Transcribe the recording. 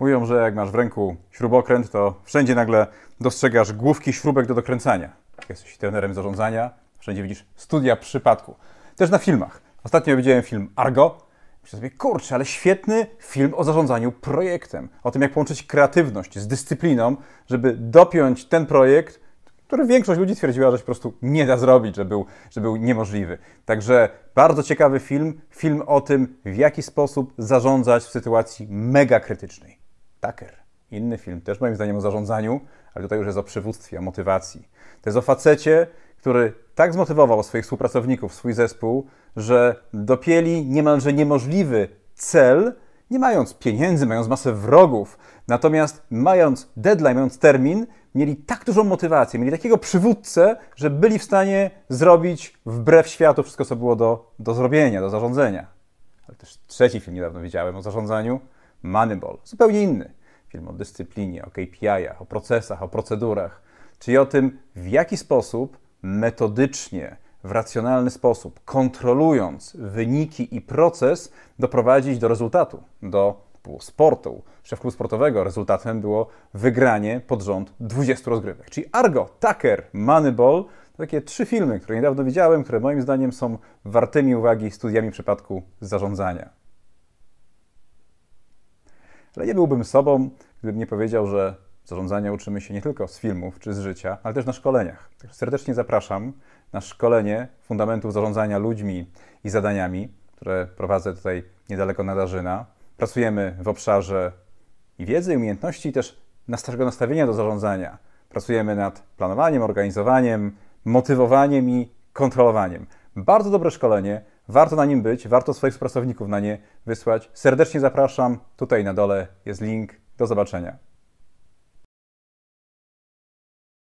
Mówią, że jak masz w ręku śrubokręt, to wszędzie nagle dostrzegasz główki śrubek do dokręcania. Jesteś trenerem zarządzania, wszędzie widzisz studia przypadku. Też na filmach. Ostatnio widziałem film Argo. Myślę sobie, kurczę, ale świetny film o zarządzaniu projektem. O tym, jak połączyć kreatywność z dyscypliną, żeby dopiąć ten projekt, który większość ludzi twierdziła, że się po prostu nie da zrobić, że był, że był niemożliwy. Także bardzo ciekawy film, film o tym, w jaki sposób zarządzać w sytuacji mega krytycznej. Tucker. Inny film, też moim zdaniem o zarządzaniu, ale tutaj już jest o przywództwie, o motywacji. To jest o facecie, który tak zmotywował swoich współpracowników, swój zespół, że dopieli niemalże niemożliwy cel, nie mając pieniędzy, mając masę wrogów, natomiast mając deadline, mając termin, mieli tak dużą motywację, mieli takiego przywódcę, że byli w stanie zrobić wbrew światu wszystko, co było do, do zrobienia, do zarządzenia. Ale też trzeci film niedawno widziałem o zarządzaniu, Moneyball, zupełnie inny. Film o dyscyplinie, o KPI-ach, o procesach, o procedurach, czyli o tym, w jaki sposób metodycznie, w racjonalny sposób, kontrolując wyniki i proces, doprowadzić do rezultatu, do sportu, sportu, klubu sportowego, rezultatem było wygranie pod rząd 20 rozgrywek. Czyli Argo, Tucker, Moneyball to takie trzy filmy, które niedawno widziałem, które moim zdaniem są wartymi uwagi studiami przypadku zarządzania. Ale nie byłbym sobą, gdybym nie powiedział, że zarządzania uczymy się nie tylko z filmów czy z życia, ale też na szkoleniach. Także serdecznie zapraszam na szkolenie fundamentów zarządzania ludźmi i zadaniami, które prowadzę tutaj niedaleko Nadarzyna. Pracujemy w obszarze i wiedzy, i umiejętności, i też naszego nastawienia do zarządzania. Pracujemy nad planowaniem, organizowaniem, motywowaniem i kontrolowaniem. Bardzo dobre szkolenie, Warto na nim być, warto swoich pracowników na nie wysłać. Serdecznie zapraszam. Tutaj na dole jest link. Do zobaczenia.